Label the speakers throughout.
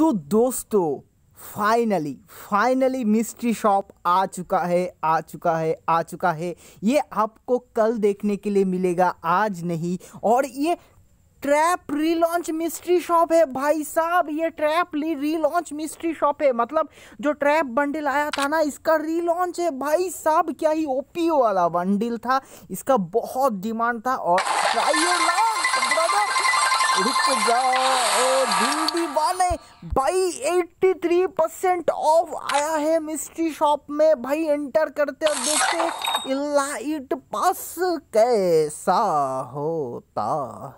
Speaker 1: तो दोस्तों finally finally mystery shop आ चुका है आ चुका है आ चुका है ये आपको कल देखने के लिए मिलेगा आज नहीं और ये ट्रैप रीलॉन्च मिस्ट्री शॉप है भाई साहब ये ट्रैप ली रीलॉन्च मिस्ट्री शॉप है मतलब जो ट्रैप बंडल आया था ना इसका रीलॉन्च है भाई साहब क्या ही ओपीओ वाला बंडल था इसका बहुत डिमांड था और रुक जाओ भाई 83 परसेंट ऑफ आया है मिस्ट्री शॉप में भाई एंटर करते और देखते इलाइट पास कैसा होता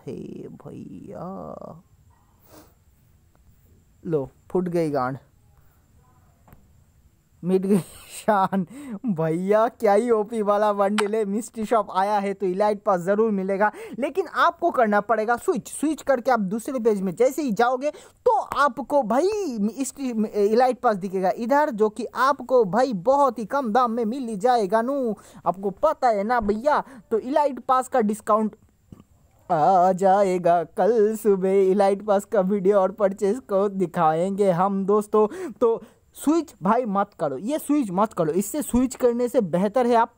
Speaker 1: है भैया लो फुट गई गांड मिट गई शान भैया क्या ही ओपी वाला बंडल है मिस्ट्री शॉप आया है तो इलाइट पास ज़रूर मिलेगा लेकिन आपको करना पड़ेगा स्विच स्विच करके आप दूसरे पेज में जैसे ही जाओगे तो आपको भाई इलाइट पास दिखेगा इधर जो कि आपको भाई बहुत ही कम दाम में मिल जाएगा नू आपको पता है ना भैया तो इलाइट पास का डिस्काउंट आ जाएगा कल सुबह इलाइट पास का वीडियो और परचेज को दिखाएंगे हम दोस्तों तो स्विच भाई मत करो ये स्विच मत करो इससे स्विच करने से बेहतर है आप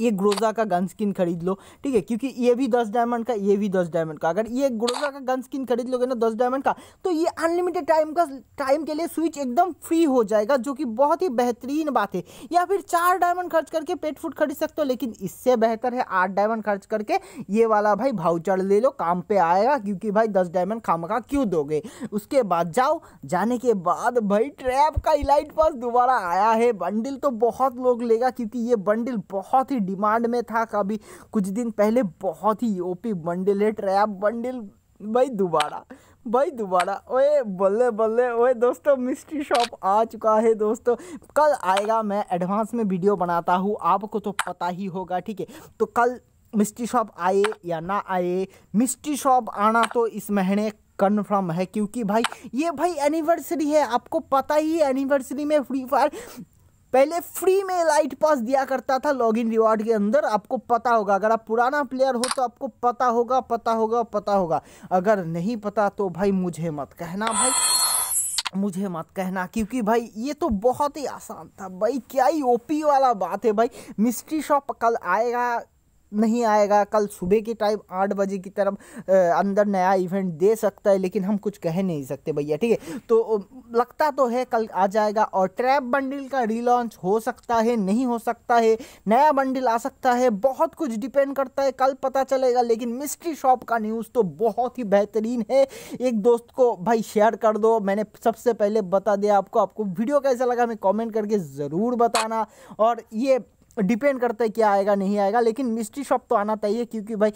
Speaker 1: ये ग्रोजा का गन स्किन खरीद लो ठीक है क्योंकि ये भी दस डायमंड का ये भी दस डायमंड का अगर ये ग्रोजा का गन स्किन खरीद लोगे ना दस डायमंड का तो ये अनलिमिटेड टाइम का टाइम के लिए स्विच एकदम फ्री हो जाएगा जो कि बहुत ही बेहतरीन बात है या फिर चार डायमंड खर्च करके पेट फूड खरीद सकते हो लेकिन इससे बेहतर है आठ डायमंड खर्च करके ये वाला भाई भाउचर ले लो काम पर आएगा क्योंकि भाई दस डायमंड खामखा क्यों दोगे उसके बाद जाओ जाने के बाद भाई ट्रैप का इलाइट पास दोबारा आया है बंडिल तो बहुत लोग लेगा क्योंकि ये बंडिल बहुत ही डिमांड में था कभी कुछ दिन पहले बहुत ही ओपी बंडल हिट रहा बंडल भाई दोबारा भाई दोबारा ओए बल्ले बल्ले ओए दोस्तों मिस्ट्री शॉप आ चुका है दोस्तों कल आएगा मैं एडवांस में वीडियो बनाता हूँ आपको तो पता ही होगा ठीक है तो कल मिस्ट्री शॉप आए या ना आए मिस्ट्री शॉप आना तो इस महीने कन्फर्म है क्योंकि भाई ये भाई एनिवर्सरी है आपको पता ही एनिवर्सरी में फ्री फायर पहले फ्री में लाइट पास दिया करता था लॉगिन रिवॉर्ड के अंदर आपको पता होगा अगर आप पुराना प्लेयर हो तो आपको पता होगा पता होगा पता होगा अगर नहीं पता तो भाई मुझे मत कहना भाई मुझे मत कहना क्योंकि भाई ये तो बहुत ही आसान था भाई क्या ही ओपी वाला बात है भाई मिस्ट्री शॉप कल आएगा नहीं आएगा कल सुबह के टाइम आठ बजे की तरफ अंदर नया इवेंट दे सकता है लेकिन हम कुछ कह नहीं सकते भैया ठीक है तो लगता तो है कल आ जाएगा और ट्रैप बंडल का रिलॉन्च हो सकता है नहीं हो सकता है नया बंडल आ सकता है बहुत कुछ डिपेंड करता है कल पता चलेगा लेकिन मिस्ट्री शॉप का न्यूज़ तो बहुत ही बेहतरीन है एक दोस्त को भाई शेयर कर दो मैंने सबसे पहले बता दिया आपको आपको वीडियो कैसा लगा हमें कॉमेंट करके ज़रूर बताना और ये डिपेंड करता है क्या आएगा नहीं आएगा लेकिन मिस्ट्री शॉप तो आना चाहिए क्योंकि भाई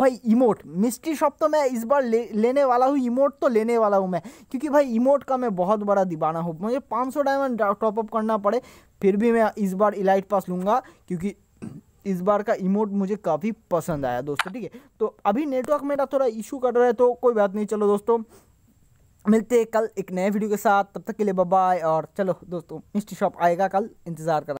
Speaker 1: भाई इमोट मिस्ट्री शॉप तो मैं इस बार ले लेने वाला हूँ इमोट तो लेने वाला हूँ मैं क्योंकि भाई इमोट का मैं बहुत बड़ा दीवाना हूँ मुझे 500 डायमंड टॉपअप करना पड़े फिर भी मैं इस बार इलाइट पास लूँगा क्योंकि इस बार का इमोट मुझे काफ़ी पसंद आया दोस्तों ठीक है तो अभी नेटवर्क मेरा थोड़ा इशू कर रहा है तो कोई बात नहीं चलो दोस्तों मिलते हैं कल एक नए वीडियो के साथ तब तक के लिए बाय और चलो दोस्तों मिस्ट्री शॉप आएगा कल इंतज़ार कर